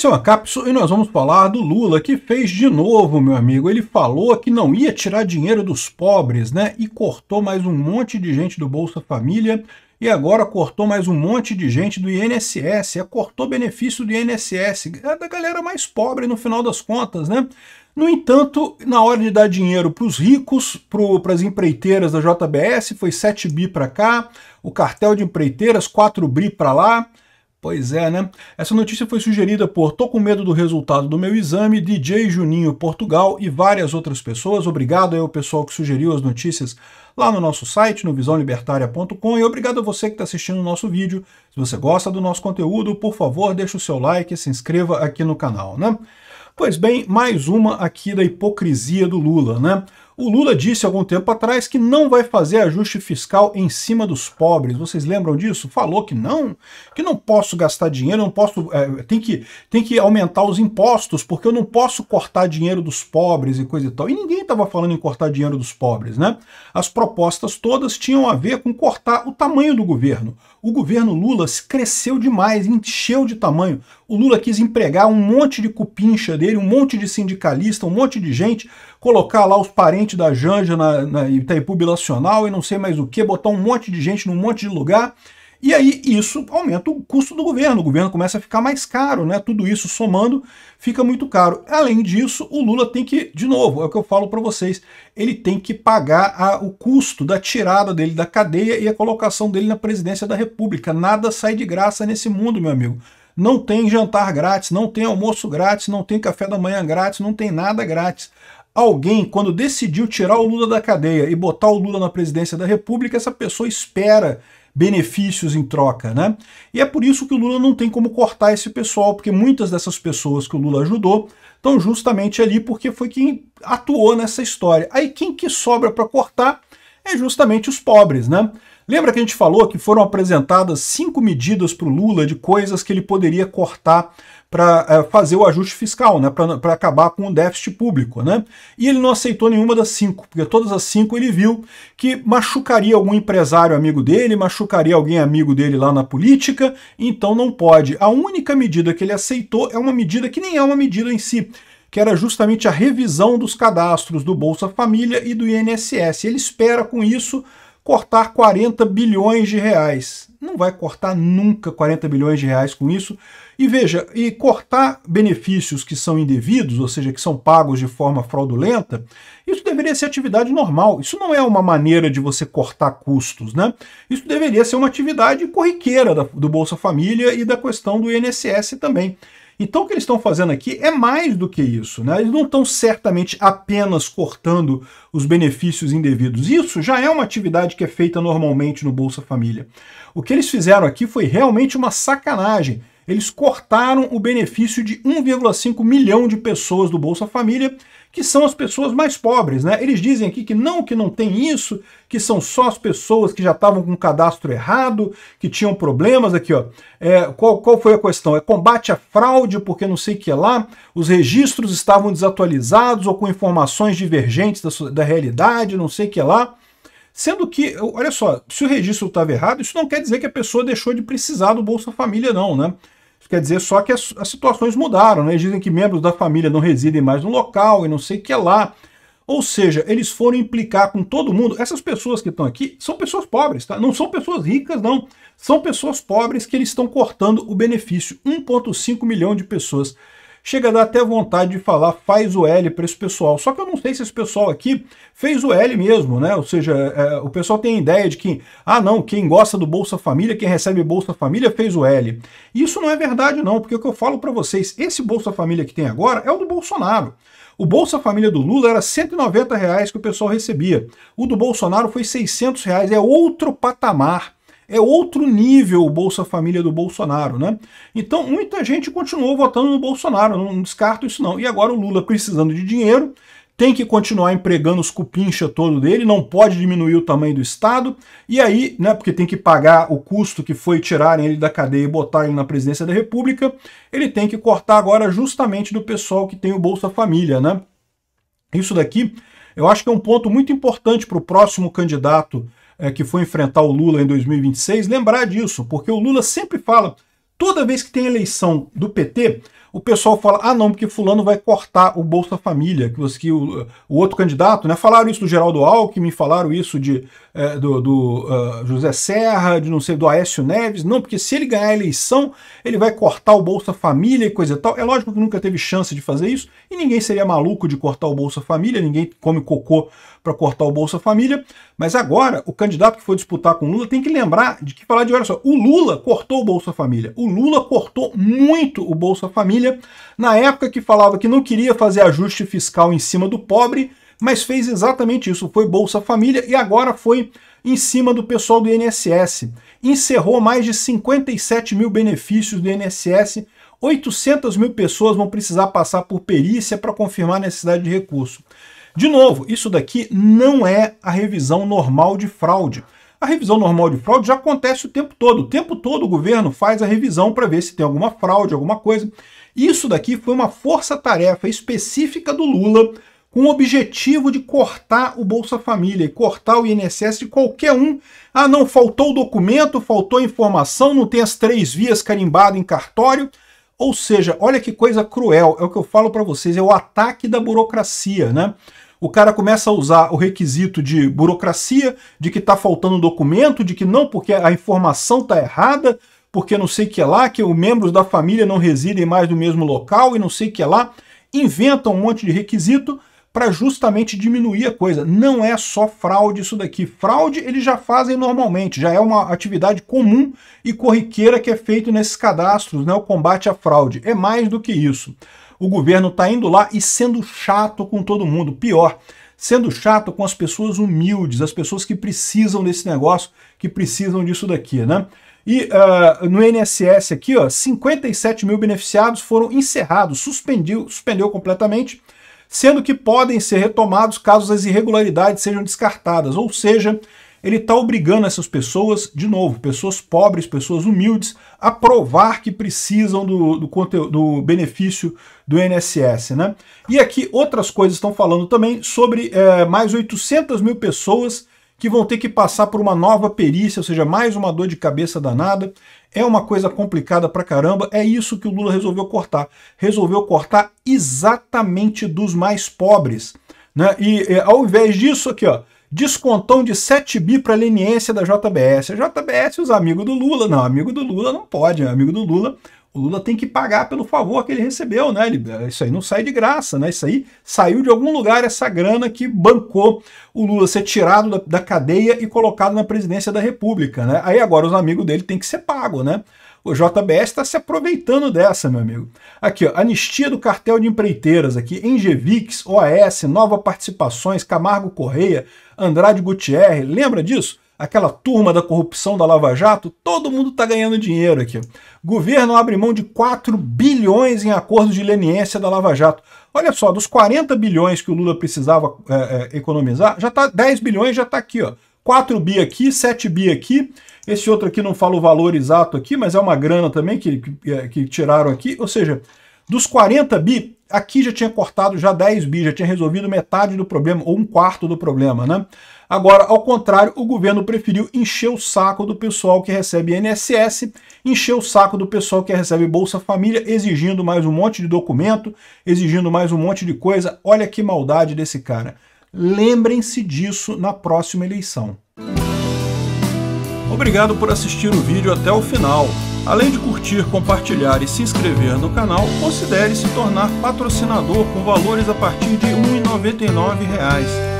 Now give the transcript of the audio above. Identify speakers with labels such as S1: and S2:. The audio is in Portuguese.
S1: Esse é o cápsula e nós vamos falar do Lula, que fez de novo, meu amigo. Ele falou que não ia tirar dinheiro dos pobres, né? E cortou mais um monte de gente do Bolsa Família e agora cortou mais um monte de gente do INSS, é, cortou benefício do INSS, é da galera mais pobre no final das contas, né? No entanto, na hora de dar dinheiro para os ricos, para as empreiteiras da JBS, foi 7 bi para cá, o cartel de empreiteiras 4 bi para lá, Pois é, né? Essa notícia foi sugerida por Tô com medo do resultado do meu exame, DJ Juninho Portugal e várias outras pessoas. Obrigado aí ao pessoal que sugeriu as notícias lá no nosso site, no visãolibertaria.com. E obrigado a você que está assistindo o nosso vídeo. Se você gosta do nosso conteúdo, por favor, deixe o seu like e se inscreva aqui no canal, né? Pois bem, mais uma aqui da hipocrisia do Lula, né? O Lula disse algum tempo atrás que não vai fazer ajuste fiscal em cima dos pobres. Vocês lembram disso? Falou que não, que não posso gastar dinheiro, não posso, é, tem, que, tem que aumentar os impostos, porque eu não posso cortar dinheiro dos pobres e coisa e tal. E ninguém estava falando em cortar dinheiro dos pobres, né? As propostas todas tinham a ver com cortar o tamanho do governo. O governo Lula cresceu demais, encheu de tamanho. O Lula quis empregar um monte de cupincha dele, um monte de sindicalista, um monte de gente colocar lá os parentes da Janja na, na Itaipu Bilacional e não sei mais o que, botar um monte de gente num monte de lugar. E aí isso aumenta o custo do governo, o governo começa a ficar mais caro, né? Tudo isso somando fica muito caro. Além disso, o Lula tem que, de novo, é o que eu falo para vocês, ele tem que pagar a, o custo da tirada dele da cadeia e a colocação dele na presidência da República. Nada sai de graça nesse mundo, meu amigo. Não tem jantar grátis, não tem almoço grátis, não tem café da manhã grátis, não tem nada grátis alguém, quando decidiu tirar o Lula da cadeia e botar o Lula na presidência da República, essa pessoa espera benefícios em troca, né? E é por isso que o Lula não tem como cortar esse pessoal, porque muitas dessas pessoas que o Lula ajudou estão justamente ali porque foi quem atuou nessa história. Aí quem que sobra para cortar é justamente os pobres, né? Lembra que a gente falou que foram apresentadas cinco medidas para o Lula de coisas que ele poderia cortar para é, eh, fazer o ajuste fiscal, né, para acabar com o déficit público. Né? E ele não aceitou nenhuma das cinco, porque todas as cinco ele viu que machucaria algum empresário amigo dele, machucaria alguém amigo dele lá na política, então não pode. A única medida que ele aceitou é uma medida que nem é uma medida em si, que era justamente a revisão dos cadastros do Bolsa Família e do INSS. Ele espera com isso cortar 40 bilhões de reais. Não vai cortar nunca 40 bilhões de reais com isso. E veja, e cortar benefícios que são indevidos, ou seja, que são pagos de forma fraudulenta, isso deveria ser atividade normal. Isso não é uma maneira de você cortar custos, né? Isso deveria ser uma atividade corriqueira do Bolsa Família e da questão do INSS também. Então o que eles estão fazendo aqui é mais do que isso, né? Eles não estão certamente apenas cortando os benefícios indevidos. Isso já é uma atividade que é feita normalmente no Bolsa Família. O que eles fizeram aqui foi realmente uma sacanagem. Eles cortaram o benefício de 1,5 milhão de pessoas do Bolsa Família que são as pessoas mais pobres. Né? Eles dizem aqui que não, que não tem isso, que são só as pessoas que já estavam com o cadastro errado, que tinham problemas aqui. ó. É, qual, qual foi a questão? É combate à fraude, porque não sei o que lá, os registros estavam desatualizados ou com informações divergentes da, da realidade, não sei o que lá. Sendo que, olha só, se o registro estava errado, isso não quer dizer que a pessoa deixou de precisar do Bolsa Família, não, né? Quer dizer, só que as, as situações mudaram, né? Eles dizem que membros da família não residem mais no local e não sei o que é lá. Ou seja, eles foram implicar com todo mundo. Essas pessoas que estão aqui são pessoas pobres, tá? Não são pessoas ricas, não. São pessoas pobres que eles estão cortando o benefício. 1,5 milhão de pessoas chega a dar até vontade de falar faz o L para esse pessoal. Só que eu não sei se esse pessoal aqui fez o L mesmo, né? Ou seja, é, o pessoal tem a ideia de que, ah não, quem gosta do Bolsa Família, quem recebe Bolsa Família fez o L. isso não é verdade não, porque o que eu falo para vocês, esse Bolsa Família que tem agora é o do Bolsonaro. O Bolsa Família do Lula era 190 reais que o pessoal recebia. O do Bolsonaro foi 600 reais, é outro patamar é outro nível o Bolsa Família do Bolsonaro, né? Então muita gente continuou votando no Bolsonaro, não descarto isso não. E agora o Lula precisando de dinheiro, tem que continuar empregando os cupincha todo dele, não pode diminuir o tamanho do Estado, e aí, né, porque tem que pagar o custo que foi tirarem ele da cadeia e botar ele na presidência da República, ele tem que cortar agora justamente do pessoal que tem o Bolsa Família, né? Isso daqui eu acho que é um ponto muito importante para o próximo candidato é, que foi enfrentar o Lula em 2026, lembrar disso, porque o Lula sempre fala, toda vez que tem eleição do PT, o pessoal fala, ah não, porque fulano vai cortar o Bolsa Família, que, você, que o, o, outro candidato, né? Falaram isso do Geraldo Alckmin, falaram isso de, é, do, do uh, José Serra, de não sei, do Aécio Neves, não, porque se ele ganhar a eleição, ele vai cortar o Bolsa Família e coisa e tal. É lógico que nunca teve chance de fazer isso, e ninguém seria maluco de cortar o Bolsa Família, ninguém come cocô para cortar o Bolsa Família, mas agora o candidato que foi disputar com o Lula tem que lembrar de que falar de, olha só, o Lula cortou o Bolsa Família, o Lula cortou muito o Bolsa Família, família, na época que falava que não queria fazer ajuste fiscal em cima do pobre, mas fez exatamente isso, foi Bolsa Família e agora foi em cima do pessoal do INSS. Encerrou mais de 57 mil benefícios do INSS, 800 mil pessoas vão precisar passar por perícia para confirmar a necessidade de recurso. De novo, isso daqui não é a revisão normal de fraude. A revisão normal de fraude já acontece o tempo todo. O tempo todo o governo faz a revisão para ver se tem alguma fraude, alguma coisa. Isso daqui foi uma força-tarefa específica do Lula com o objetivo de cortar o Bolsa Família e cortar o INSS de qualquer um. Ah, não, faltou o documento, faltou informação, não tem as três vias carimbado em cartório. Ou seja, olha que coisa cruel, é o que eu falo para vocês, é o ataque da burocracia, né? O cara começa a usar o requisito de burocracia, de que está faltando documento, de que não, porque a informação está errada, porque não sei que é lá, que os membros da família não residem mais no mesmo local e não sei que é lá, inventam um monte de requisito para justamente diminuir a coisa. Não é só fraude isso daqui. Fraude eles já fazem normalmente, já é uma atividade comum e corriqueira que é feito nesses cadastros, né? O combate à fraude. É mais do que isso. O governo está indo lá e sendo chato com todo mundo. Pior, sendo chato com as pessoas humildes, as pessoas que precisam desse negócio, que precisam disso daqui, né? E uh, no INSS aqui, ó, 57 mil beneficiados foram encerrados, suspendeu, suspendeu completamente, sendo que podem ser retomados caso as irregularidades sejam descartadas. Ou seja, ele está obrigando essas pessoas, de novo, pessoas pobres, pessoas humildes, a provar que precisam do, do, conteúdo, do benefício do INSS. Né? E aqui outras coisas estão falando também sobre é, mais 800 mil pessoas que vão ter que passar por uma nova perícia, ou seja, mais uma dor de cabeça danada. É uma coisa complicada pra caramba. É isso que o Lula resolveu cortar. Resolveu cortar exatamente dos mais pobres. Né? E, é, ao invés disso, aqui, ó, descontão de 7 bi para leniência da JBS. A JBS, os amigos do Lula, não, amigo do Lula não pode, amigo do Lula o Lula tem que pagar pelo favor que ele recebeu, né? Ele, eh, isso aí não sai de graça, né? Isso aí saiu de algum lugar essa grana que bancou o Lula ser tirado da, da cadeia e colocado na presidência da República, né? Aí agora os amigos dele têm que ser pagos, né? O JBS está se aproveitando dessa, meu amigo. Aqui, ó, anistia do cartel de empreiteiras aqui, Engevix, OAS, Nova Participações, Camargo Correia, Andrade Gutierrez, lembra disso? aquela turma da corrupção da Lava Jato, todo mundo está ganhando dinheiro aqui. Governo abre mão de 4 bilhões em acordos de leniência da Lava Jato. Olha só, dos 40 bilhões que o Lula precisava é, é, economizar, já tá 10 bilhões já está aqui, ó. 4 bi aqui, 7 bi aqui. Esse outro aqui não fala o valor exato aqui, mas é uma grana também que, que, é, que tiraram aqui. Ou seja, dos 40 bi, aqui já tinha cortado já 10 bi, já tinha resolvido metade do problema, ou um quarto do problema, né? Agora, ao contrário, o governo preferiu encher o saco do pessoal que recebe INSS, encher o saco do pessoal que recebe Bolsa Família, exigindo mais um monte de documento, exigindo mais um monte de coisa. Olha que maldade desse cara. Lembrem-se disso na próxima eleição. Obrigado por assistir o vídeo até o final. Além de curtir, compartilhar e se inscrever no canal, considere se tornar patrocinador com valores a partir de R$ 1,99